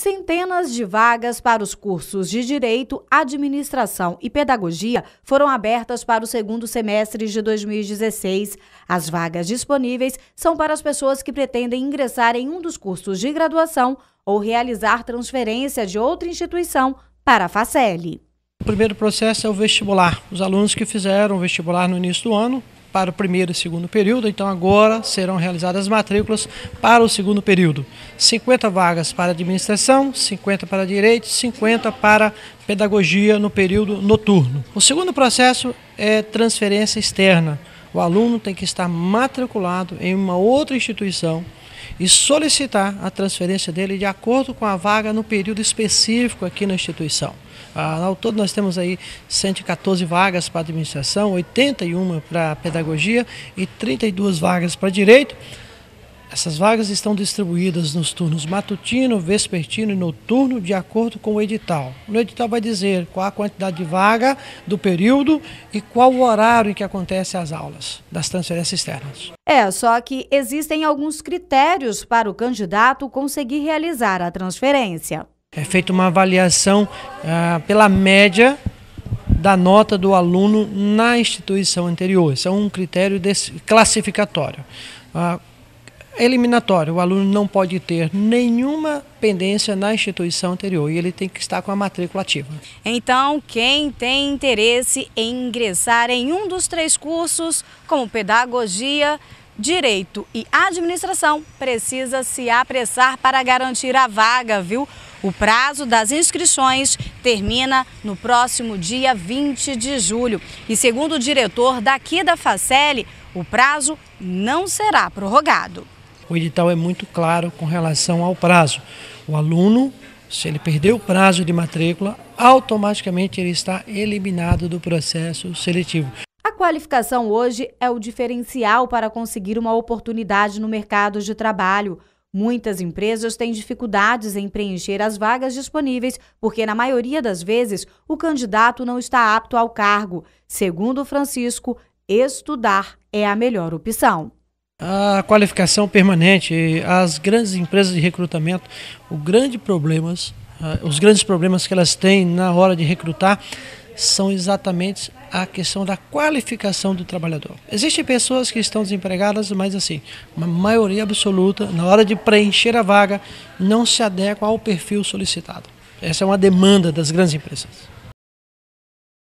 Centenas de vagas para os cursos de Direito, Administração e Pedagogia foram abertas para o segundo semestre de 2016. As vagas disponíveis são para as pessoas que pretendem ingressar em um dos cursos de graduação ou realizar transferência de outra instituição para a FACEL. O primeiro processo é o vestibular. Os alunos que fizeram o vestibular no início do ano para o primeiro e segundo período, então agora serão realizadas matrículas para o segundo período. 50 vagas para administração, 50 para direito, 50 para pedagogia no período noturno. O segundo processo é transferência externa. O aluno tem que estar matriculado em uma outra instituição e solicitar a transferência dele de acordo com a vaga no período específico aqui na instituição. Ah, ao todo nós temos aí 114 vagas para administração, 81 para pedagogia e 32 vagas para direito. Essas vagas estão distribuídas nos turnos matutino, vespertino e noturno, de acordo com o edital. No edital vai dizer qual a quantidade de vaga do período e qual o horário em que acontecem as aulas das transferências externas. É, só que existem alguns critérios para o candidato conseguir realizar a transferência. É feita uma avaliação ah, pela média da nota do aluno na instituição anterior. Isso é um critério classificatório. Ah, eliminatório, o aluno não pode ter nenhuma pendência na instituição anterior e ele tem que estar com a matrícula ativa. Então, quem tem interesse em ingressar em um dos três cursos, como pedagogia, direito e administração, precisa se apressar para garantir a vaga, viu? O prazo das inscrições termina no próximo dia 20 de julho. E segundo o diretor daqui da Facele, o prazo não será prorrogado o edital é muito claro com relação ao prazo. O aluno, se ele perdeu o prazo de matrícula, automaticamente ele está eliminado do processo seletivo. A qualificação hoje é o diferencial para conseguir uma oportunidade no mercado de trabalho. Muitas empresas têm dificuldades em preencher as vagas disponíveis, porque, na maioria das vezes, o candidato não está apto ao cargo. Segundo Francisco, estudar é a melhor opção. A qualificação permanente, as grandes empresas de recrutamento, o grande problemas, ah, os grandes problemas que elas têm na hora de recrutar são exatamente a questão da qualificação do trabalhador. Existem pessoas que estão desempregadas, mas assim, uma maioria absoluta, na hora de preencher a vaga, não se adequa ao perfil solicitado. Essa é uma demanda das grandes empresas.